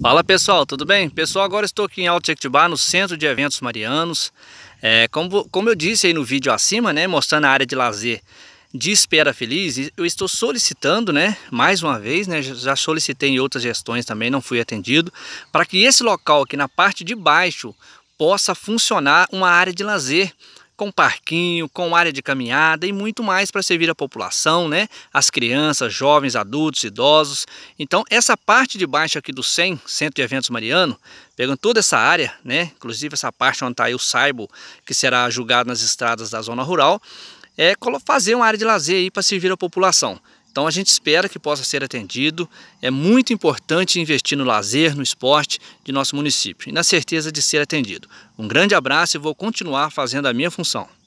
Fala pessoal, tudo bem? Pessoal, agora estou aqui em Alto Jequitibá, no Centro de Eventos Marianos. É, como, como eu disse aí no vídeo acima, né, mostrando a área de lazer de Espera Feliz, eu estou solicitando, né, mais uma vez, né, já solicitei em outras gestões também, não fui atendido, para que esse local aqui na parte de baixo possa funcionar uma área de lazer com parquinho, com área de caminhada e muito mais para servir a população, né? As crianças, jovens, adultos, idosos. Então, essa parte de baixo aqui do CEM, Centro de Eventos Mariano, pegando toda essa área, né? Inclusive essa parte onde está aí o Saibo, que será julgado nas estradas da zona rural, é fazer uma área de lazer aí para servir a população. Então a gente espera que possa ser atendido. É muito importante investir no lazer, no esporte de nosso município e na certeza de ser atendido. Um grande abraço e vou continuar fazendo a minha função.